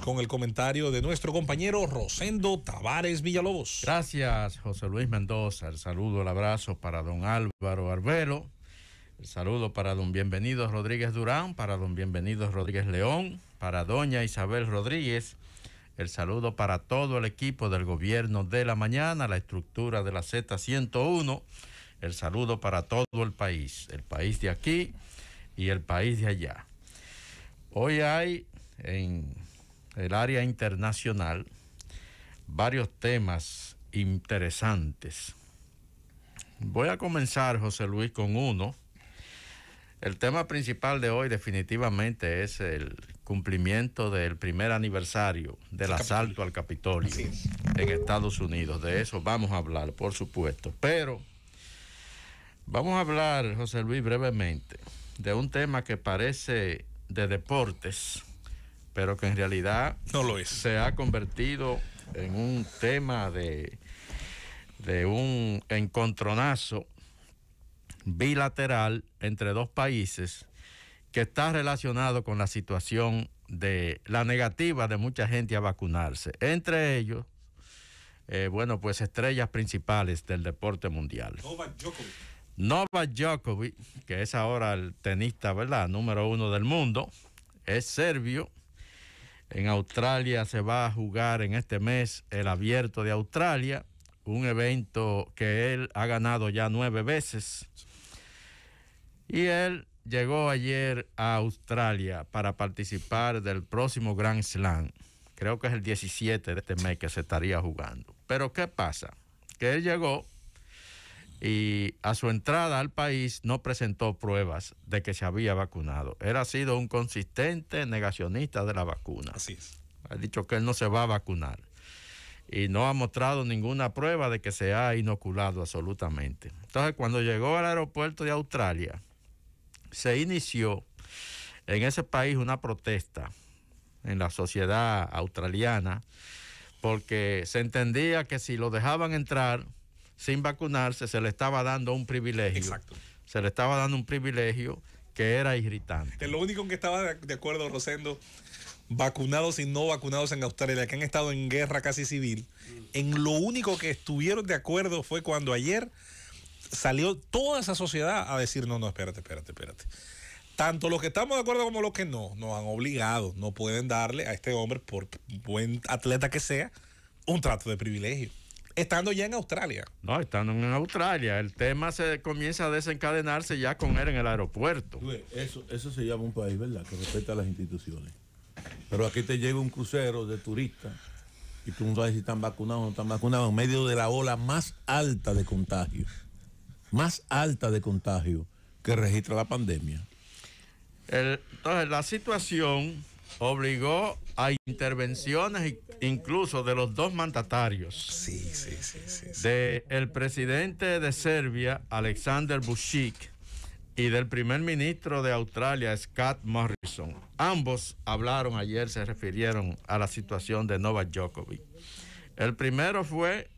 con el comentario de nuestro compañero Rosendo Tavares Villalobos. Gracias, José Luis Mendoza. El saludo, el abrazo para don Álvaro Arbelo. El saludo para don Bienvenidos Rodríguez Durán, para don Bienvenidos Rodríguez León, para doña Isabel Rodríguez. El saludo para todo el equipo del gobierno de la mañana, la estructura de la Z101. El saludo para todo el país, el país de aquí y el país de allá. Hoy hay en el área internacional, varios temas interesantes. Voy a comenzar, José Luis, con uno. El tema principal de hoy definitivamente es el cumplimiento del primer aniversario del asalto al Capitolio en Estados Unidos. De eso vamos a hablar, por supuesto. Pero vamos a hablar, José Luis, brevemente de un tema que parece de deportes, pero que en realidad no lo Se ha convertido en un tema de, de un encontronazo bilateral entre dos países que está relacionado con la situación de la negativa de mucha gente a vacunarse. Entre ellos, eh, bueno, pues estrellas principales del deporte mundial. Novak Djokovic. Djokovic, que es ahora el tenista, ¿verdad? Número uno del mundo, es serbio, en Australia se va a jugar en este mes el abierto de Australia, un evento que él ha ganado ya nueve veces. Y él llegó ayer a Australia para participar del próximo Grand Slam. Creo que es el 17 de este mes que se estaría jugando. Pero ¿qué pasa? Que él llegó y a su entrada al país no presentó pruebas de que se había vacunado. Era sido un consistente negacionista de la vacuna. Así es. Ha dicho que él no se va a vacunar y no ha mostrado ninguna prueba de que se ha inoculado absolutamente. Entonces, cuando llegó al aeropuerto de Australia, se inició en ese país una protesta en la sociedad australiana porque se entendía que si lo dejaban entrar, sin vacunarse se le estaba dando un privilegio. Exacto. Se le estaba dando un privilegio que era irritante. Que lo único que estaba de acuerdo Rosendo vacunados y no vacunados en Australia, que han estado en guerra casi civil, en lo único que estuvieron de acuerdo fue cuando ayer salió toda esa sociedad a decir, no, no, espérate, espérate, espérate. Tanto los que estamos de acuerdo como los que no, nos han obligado, no pueden darle a este hombre, por buen atleta que sea, un trato de privilegio. Estando ya en Australia. No, estando en Australia. El tema se comienza a desencadenarse ya con él en el aeropuerto. Eso, se llama un país, ¿verdad? Que respeta las instituciones. Pero aquí te llega un crucero de turistas y tú no sabes si están vacunados o no están vacunados en medio de la ola más alta de contagios. Más alta de contagios que registra la pandemia. entonces, la situación obligó a intervenciones incluso de los dos mandatarios. Sí, sí, sí, sí, De el presidente de Serbia, Alexander Vučić, y del primer ministro de Australia, Scott Morrison. Ambos hablaron ayer, se refirieron a la situación de Novak Djokovic. El primero fue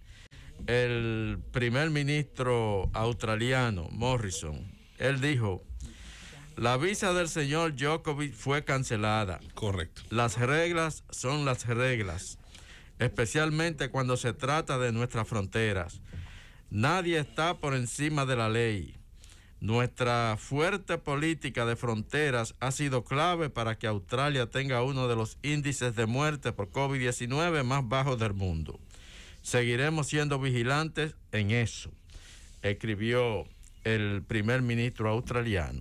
el primer ministro australiano, Morrison. Él dijo, la visa del señor Djokovic fue cancelada. Correcto. Las reglas son las reglas, especialmente cuando se trata de nuestras fronteras. Nadie está por encima de la ley. Nuestra fuerte política de fronteras ha sido clave para que Australia tenga uno de los índices de muerte por COVID-19 más bajos del mundo. Seguiremos siendo vigilantes en eso, escribió el primer ministro australiano.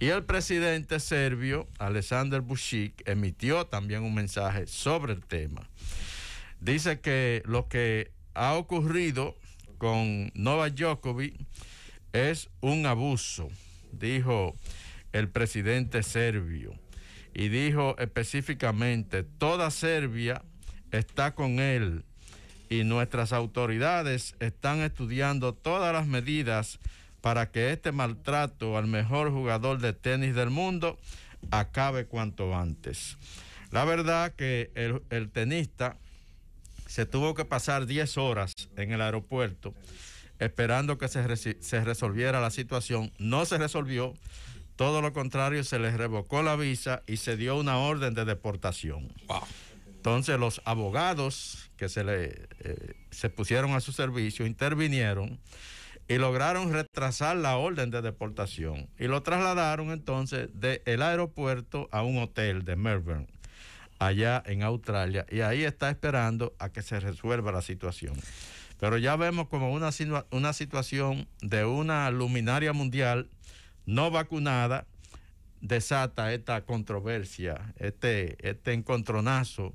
Y el presidente serbio, Alexander Bushik... emitió también un mensaje sobre el tema. Dice que lo que ha ocurrido con Novak Djokovic es un abuso, dijo el presidente serbio. Y dijo específicamente, toda Serbia está con él y nuestras autoridades están estudiando todas las medidas para que este maltrato al mejor jugador de tenis del mundo acabe cuanto antes. La verdad que el, tenista se tuvo que pasar 10 horas en el aeropuerto esperando que se, resolviera la situación. No se resolvió, todo lo contrario, se le revocó la visa y se dio una orden de deportación. Entonces los abogados que se, le, eh, se pusieron a su servicio intervinieron y lograron retrasar la orden de deportación y lo trasladaron entonces del aeropuerto a un hotel de Melbourne, allá en Australia, y ahí está esperando a que se resuelva la situación. Pero ya vemos como una, una situación de una luminaria mundial no vacunada desata esta controversia, este, este encontronazo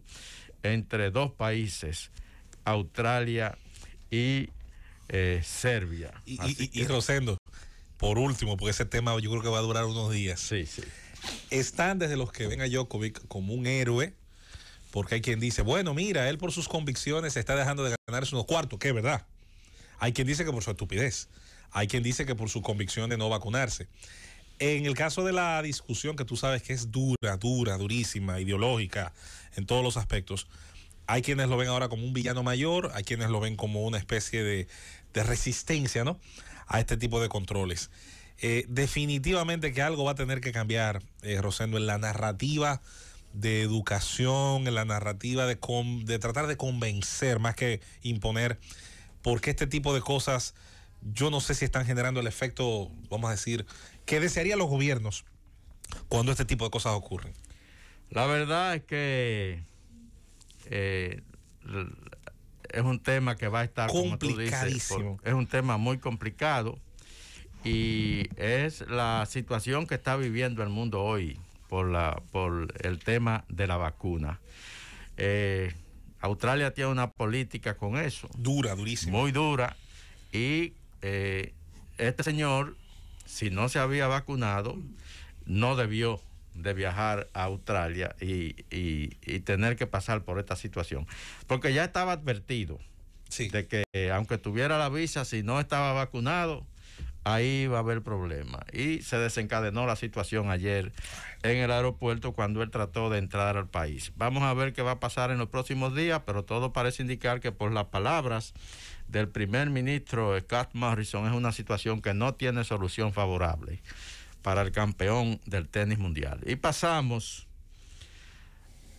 entre dos países, Australia y eh, Serbia. Y, Rosendo, por último, porque ese tema yo creo que va a durar unos días. Sí, sí. Están desde los que ven a Jokovic como un héroe, porque hay quien dice, bueno, mira, él por sus convicciones está dejando de ganarse unos cuartos, que es verdad. Hay quien dice que por su estupidez. Hay quien dice que por su convicción de no vacunarse. En el caso de la discusión, que tú sabes que es dura, dura, durísima, ideológica, en todos los aspectos, hay quienes lo ven ahora como un villano mayor, hay quienes lo ven como una especie de, resistencia ¿no? a este tipo de controles. Eh, definitivamente que algo va a tener que cambiar, eh, Rosendo, en la narrativa de educación, en la narrativa de, de tratar de convencer más que imponer, porque este tipo de cosas yo no sé si están generando el efecto, vamos a decir, que desearían los gobiernos cuando este tipo de cosas ocurren. La verdad es que eh, es un tema que va a estar complicadísimo. es un tema muy complicado y es la situación que está viviendo el mundo hoy por la por el tema de la vacuna. Eh, Australia tiene una política con eso. Dura, durísima. Muy dura. Y eh, este señor, si no se había vacunado, no debió de viajar a Australia y, tener que pasar por esta situación. Porque ya estaba advertido de que eh, aunque tuviera la visa, si no estaba vacunado, ahí va a haber problema. Y se desencadenó la situación ayer en el aeropuerto cuando él trató de entrar al país. Vamos a ver qué va a pasar en los próximos días, pero todo parece indicar que por las palabras del primer ministro eh, Scott Morrison es una situación que no tiene solución favorable para el campeón del tenis mundial. Y pasamos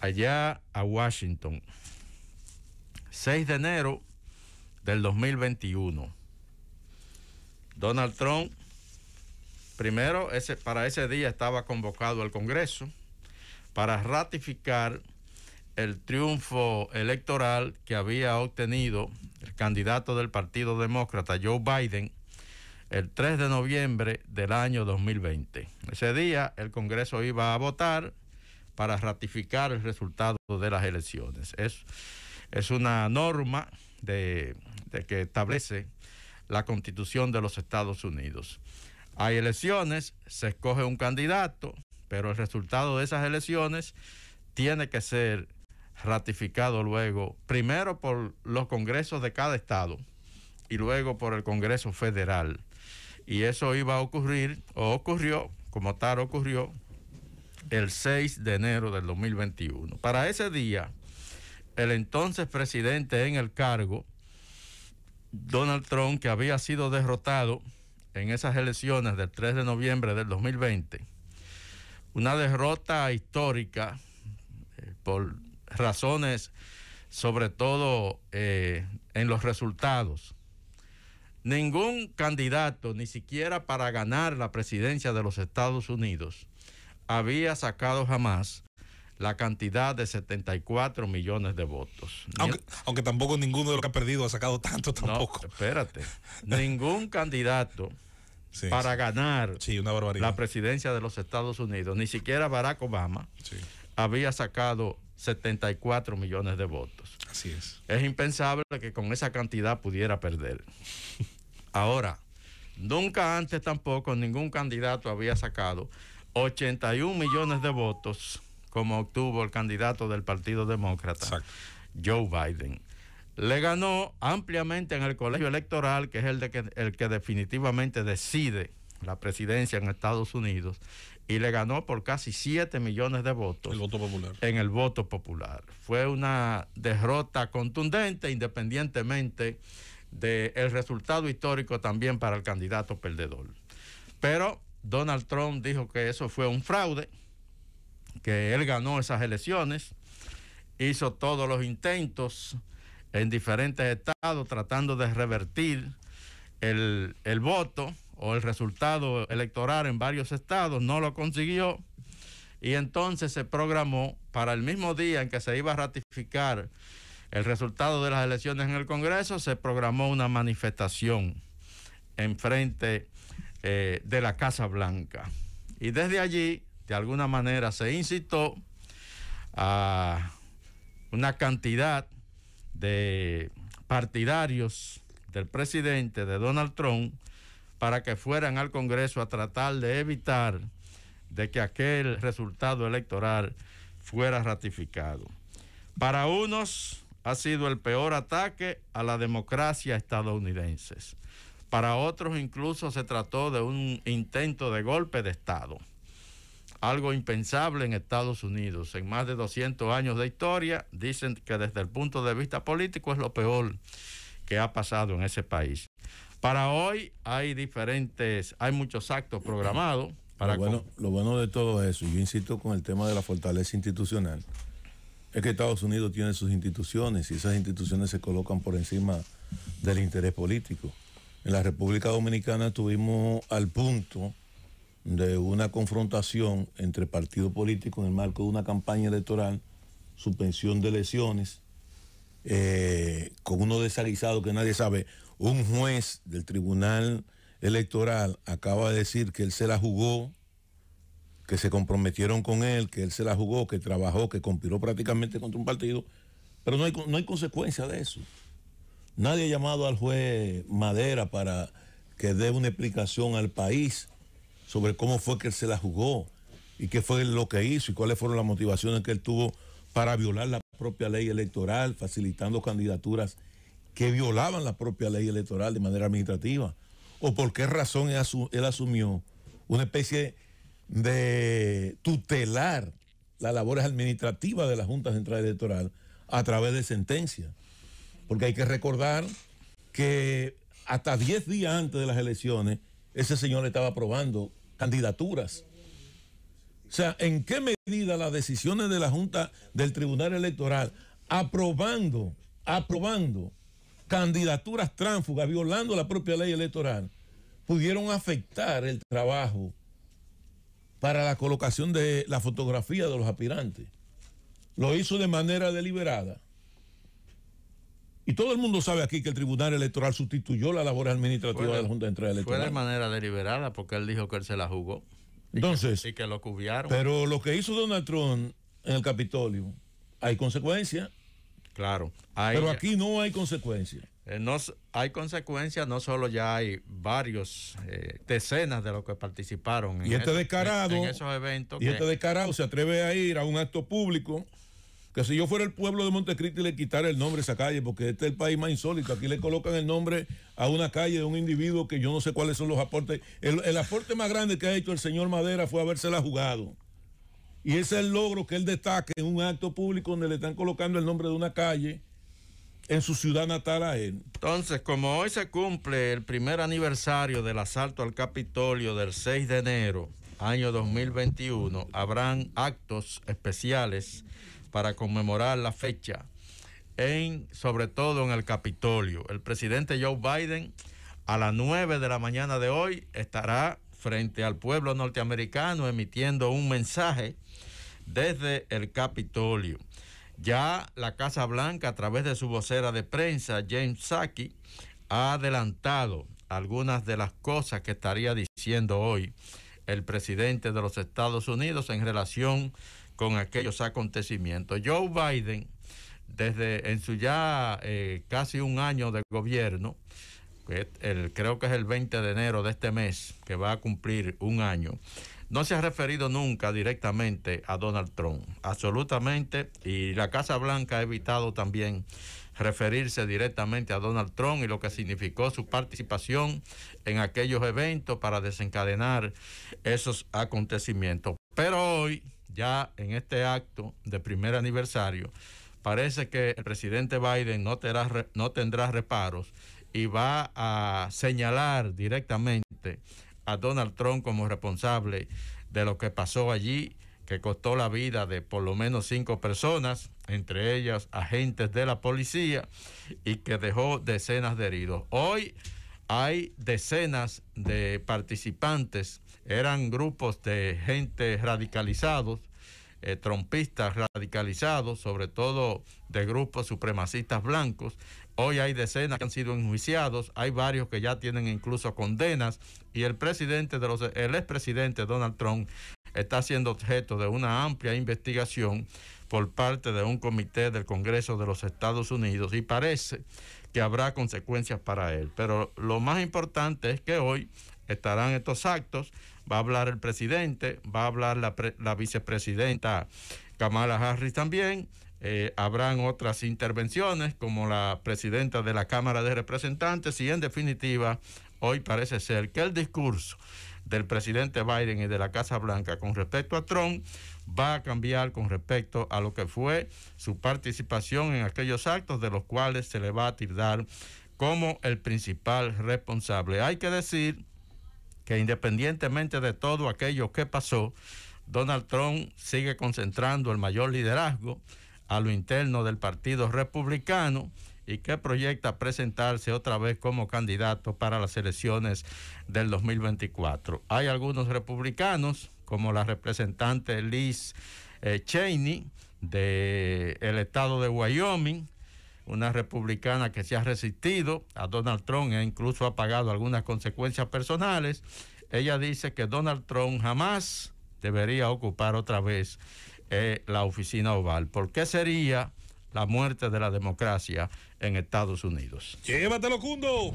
allá a Washington. 6 de enero del 2021. Donald Trump, primero, ese, para ese día estaba convocado al Congreso para ratificar el triunfo electoral que había obtenido el candidato del Partido Demócrata, Joe Biden, el 3 de noviembre del año 2020. Ese día el Congreso iba a votar para ratificar el resultado de las elecciones. Es, es una norma que establece la constitución de los Estados Unidos. Hay elecciones, se escoge un candidato, pero el resultado de esas elecciones tiene que ser ratificado luego, primero por los congresos de cada estado y luego por el Congreso Federal. Y eso iba a ocurrir, o ocurrió, como tal ocurrió, el 6 de enero del 2021. Para ese día, el entonces presidente en el cargo, Donald Trump, que había sido derrotado en esas elecciones del 3 de noviembre del 2020, una derrota histórica eh, por razones sobre todo eh, en los resultados ningún candidato, ni siquiera para ganar la presidencia de los Estados Unidos, había sacado jamás la cantidad de 74 millones de votos. Aunque, tampoco ninguno de los que ha perdido ha sacado tanto tampoco. espérate, ningún candidato para ganar la presidencia de los Estados Unidos, ni siquiera Barack Obama, había sacado 74 millones de votos. Así es. Es impensable que con esa cantidad pudiera perder. Ahora, nunca antes tampoco ningún candidato había sacado 81 millones de votos como obtuvo el candidato del Partido Demócrata, Joe Biden. Le ganó ampliamente en el colegio electoral, que es el, que, el que definitivamente decide la presidencia en Estados Unidos, y le ganó por casi 7 millones de votos. El voto popular. En el voto popular. Fue una derrota contundente, independientemente del resultado histórico también para el candidato perdedor. Pero Donald Trump dijo que eso fue un fraude, que él ganó esas elecciones, hizo todos los intentos en diferentes estados tratando de revertir el, el voto o el resultado electoral en varios estados, no lo consiguió y entonces se programó para el mismo día en que se iba a ratificar el resultado de las elecciones en el Congreso se programó una manifestación en frente eh, de la Casa Blanca. Y desde allí, de alguna manera, se incitó a una cantidad de partidarios del presidente, de Donald Trump, para que fueran al Congreso a tratar de evitar de que aquel resultado electoral fuera ratificado. Para unos, ha sido el peor ataque a la democracia estadounidense. Para otros incluso se trató de un intento de golpe de Estado, algo impensable en Estados Unidos. En más de 200 años de historia, dicen que desde el punto de vista político es lo peor que ha pasado en ese país. Para hoy hay diferentes, hay muchos actos programados. bueno, lo bueno de todo eso, yo insisto con el tema de la fortaleza institucional, es que Estados Unidos tiene sus instituciones y esas instituciones se colocan por encima del interés político. En la República Dominicana estuvimos al punto de una confrontación entre partidos políticos en el marco de una campaña electoral, suspensión de elecciones, eh, con uno desaguisado que nadie sabe. Un juez del Tribunal Electoral acaba de decir que él se la jugó que se comprometieron con él, que él se la jugó, que trabajó, que conspiró prácticamente contra un partido, pero no hay, consecuencia de eso. Nadie ha llamado al juez Madera para que dé una explicación al país sobre cómo fue que él se la jugó y qué fue lo que hizo y cuáles fueron las motivaciones que él tuvo para violar la propia ley electoral, facilitando candidaturas que violaban la propia ley electoral de manera administrativa, o por qué razón él, él asumió una especie de de tutelar las labores administrativas de la Junta Central Electoral a través de sentencias. Porque hay que recordar que hasta 10 días antes de las elecciones, ese señor estaba aprobando candidaturas. O sea, ¿en qué medida las decisiones de la Junta del Tribunal Electoral aprobando, aprobando candidaturas tránfugas, violando la propia ley electoral, pudieron afectar el trabajo? para la colocación de la fotografía de los aspirantes. Lo hizo de manera deliberada. Y todo el mundo sabe aquí que el Tribunal Electoral sustituyó la labor administrativa de la Junta de Electoral. Fue de manera deliberada porque él dijo que él se la jugó. Entonces. Que, que lo cubiaron. Pero lo que hizo Donald Trump en el Capitolio, hay consecuencias. Claro. Hay... Pero aquí no hay consecuencias. Eh, no, hay consecuencias, no solo ya hay varios, eh, decenas de los que participaron. Y en este esos, En esos eventos. Y este descarado se atreve a ir a un acto público. Que si yo fuera el pueblo de Montecristi le quitara el nombre a esa calle, porque este es el país más insólito. Aquí le colocan el nombre a una calle de un individuo que yo no sé cuáles son los aportes. El, aporte más grande que ha hecho el señor Madera fue habérsela jugado. Y ese es el logro que él destaque en un acto público donde le están colocando el nombre de una calle en su ciudad natal a él. Entonces, como hoy se cumple el primer aniversario del asalto al Capitolio del 6 de enero, año 2021, habrán actos especiales para conmemorar la fecha, en, sobre todo en el Capitolio. El presidente Joe Biden a las 9 de la mañana de hoy estará frente al pueblo norteamericano emitiendo un mensaje desde el Capitolio. Ya la Casa Blanca, a través de su vocera de prensa, James Saki, ha adelantado algunas de las cosas que estaría diciendo hoy el presidente de los Estados Unidos en relación con aquellos acontecimientos. Joe Biden, desde en su ya eh, casi un año de gobierno, el, creo que es el 20 de enero de este mes, que va a cumplir un año, no se ha referido nunca directamente a Donald Trump, absolutamente, y la Casa Blanca ha evitado también referirse directamente a Donald Trump y lo que significó su participación en aquellos eventos para desencadenar esos acontecimientos. Pero hoy, ya en este acto de primer aniversario, parece que el presidente Biden no tendrá, no tendrá reparos y va a señalar directamente a Donald Trump como responsable de lo que pasó allí, que costó la vida de por lo menos cinco personas, entre ellas agentes de la policía, y que dejó decenas de heridos. Hoy hay decenas de participantes, eran grupos de gente radicalizados, eh, trompistas radicalizados, sobre todo de grupos supremacistas blancos, Hoy hay decenas que han sido enjuiciados, hay varios que ya tienen incluso condenas y el presidente de los el expresidente Donald Trump está siendo objeto de una amplia investigación por parte de un comité del Congreso de los Estados Unidos y parece que habrá consecuencias para él. Pero lo más importante es que hoy estarán estos actos, va a hablar el presidente, va a hablar la, la vicepresidenta Kamala Harris también eh, habrán otras intervenciones como la presidenta de la Cámara de Representantes y en definitiva hoy parece ser que el discurso del presidente Biden y de la Casa Blanca con respecto a Trump va a cambiar con respecto a lo que fue su participación en aquellos actos de los cuales se le va a tildar como el principal responsable. Hay que decir que independientemente de todo aquello que pasó, Donald Trump sigue concentrando el mayor liderazgo a lo interno del Partido Republicano y que proyecta presentarse otra vez como candidato para las elecciones del 2024. Hay algunos republicanos, como la representante Liz eh, Cheney del estado de Wyoming, una republicana que se ha resistido a Donald Trump e incluso ha pagado algunas consecuencias personales. Ella dice que Donald Trump jamás debería ocupar otra vez la oficina oval. ¿Por qué sería la muerte de la democracia en Estados Unidos? Llévatelo, Cundo.